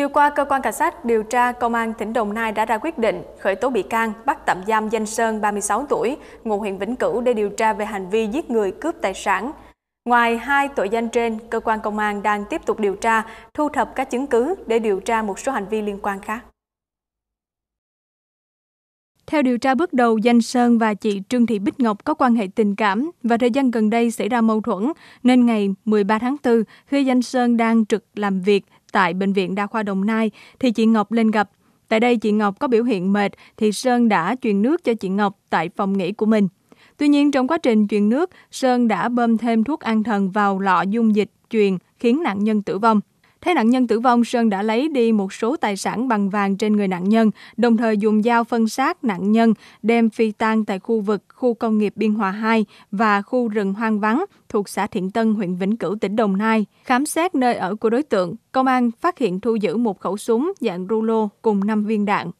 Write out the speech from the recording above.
Chiều qua, Cơ quan Cảnh sát điều tra Công an tỉnh Đồng Nai đã ra quyết định khởi tố bị can, bắt tạm giam Danh Sơn, 36 tuổi, ngụ huyện Vĩnh Cửu để điều tra về hành vi giết người cướp tài sản. Ngoài hai tội danh trên, Cơ quan Công an đang tiếp tục điều tra, thu thập các chứng cứ để điều tra một số hành vi liên quan khác. Theo điều tra bước đầu, Danh Sơn và chị Trương Thị Bích Ngọc có quan hệ tình cảm và thời gian gần đây xảy ra mâu thuẫn, nên ngày 13 tháng 4, khi Danh Sơn đang trực làm việc tại Bệnh viện Đa khoa Đồng Nai, thì chị Ngọc lên gặp. Tại đây, chị Ngọc có biểu hiện mệt, thì Sơn đã truyền nước cho chị Ngọc tại phòng nghỉ của mình. Tuy nhiên, trong quá trình truyền nước, Sơn đã bơm thêm thuốc an thần vào lọ dung dịch truyền khiến nạn nhân tử vong. Thấy nạn nhân tử vong, Sơn đã lấy đi một số tài sản bằng vàng trên người nạn nhân, đồng thời dùng dao phân xác nạn nhân, đem phi tang tại khu vực khu công nghiệp Biên Hòa 2 và khu rừng hoang vắng thuộc xã Thiện Tân, huyện Vĩnh Cửu, tỉnh Đồng Nai. Khám xét nơi ở của đối tượng, công an phát hiện thu giữ một khẩu súng dạng rulo cùng 5 viên đạn.